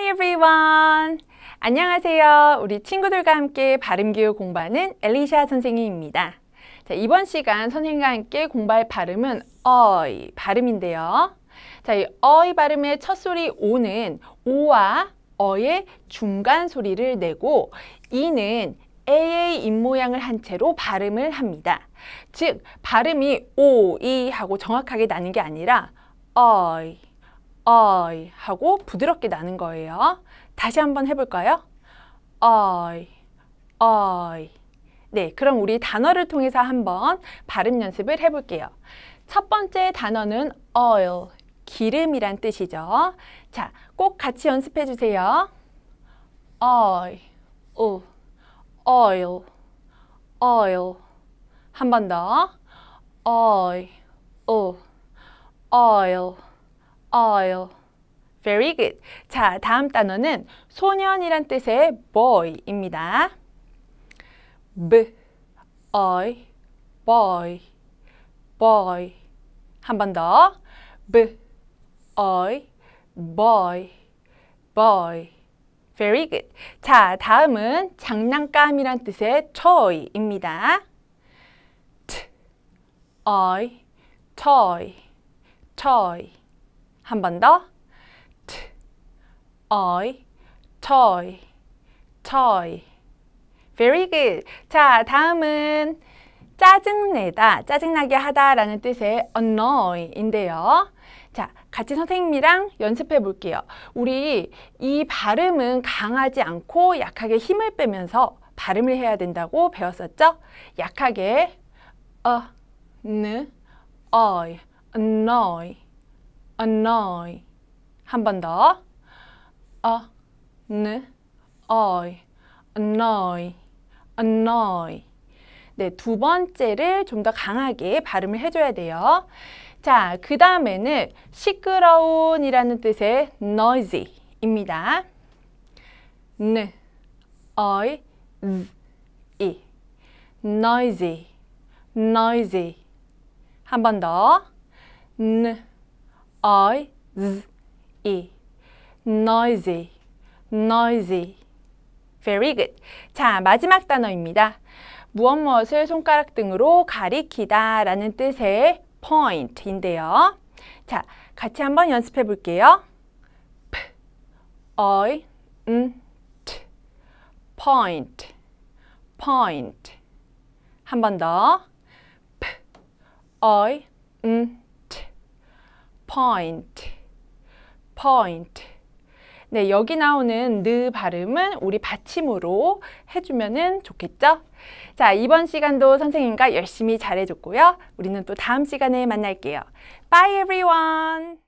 Hi everyone! 안녕하세요. 우리 친구들과 함께 발음 기호 공부하는 엘리샤 선생님입니다. 자, 이번 시간 선생님과 함께 공부할 발음은 어이 발음인데요. 자, 이 어이 발음의 첫 소리 오는 오와 어의 중간 소리를 내고 이는 에의 입모양을 한 채로 발음을 합니다. 즉, 발음이 오이 하고 정확하게 나는 게 아니라 어이 I 하고 부드럽게 나는 거예요. 다시 한번 해볼까요? I, I. 네, 그럼 우리 단어를 통해서 한번 발음 연습을 해볼게요. 첫 번째 단어는 oil, 기름이란 뜻이죠. 자, 꼭 같이 연습해 주세요. i l oil, oil. 한번 더. oil, oil. oil. Very good. 자, 다음 단어는 소년이란 뜻의 boy입니다. b, i, boy, boy. 한 번 더. b, i, boy, boy. Very good. 자, 다음은 장난감이란 뜻의 toy입니다. t, i, toy, toy. 한번 더. t, 어이, toy, toy. Very good. 자, 다음은 짜증내다, 짜증나게 하다라는 뜻의 annoy인데요. 자, 같이 선생님이랑 연습해 볼게요. 우리 이 발음은 강하지 않고 약하게 힘을 빼면서 발음을 해야 된다고 배웠었죠? 약하게 어, 느, 어이, annoy. annoy. 한 번 더. a, n, oy. annoy. annoy. 네, 두 번째를 좀 더 강하게 발음을 해줘야 돼요. 자, 그 다음에는 시끄러운이라는 뜻의 noisy입니다. n, 네. oy, z, e. noisy, noisy. 한 번 더. n, 네. I, Z, E. noisy, noisy. Very good. 자, 마지막 단어입니다. 무엇 무엇을 손가락 등으로 가리키다 라는 뜻의 point인데요. 자, 같이 한번 연습해 볼게요. p, i, n, t, point, point. 한 번 더. p, i, n, t. point, point. 네, 여기 나오는 느 발음은 우리 받침으로 해주면 좋겠죠? 자, 이번 시간도 선생님과 열심히 잘해줬고요. 우리는 또 다음 시간에 만날게요. Bye everyone!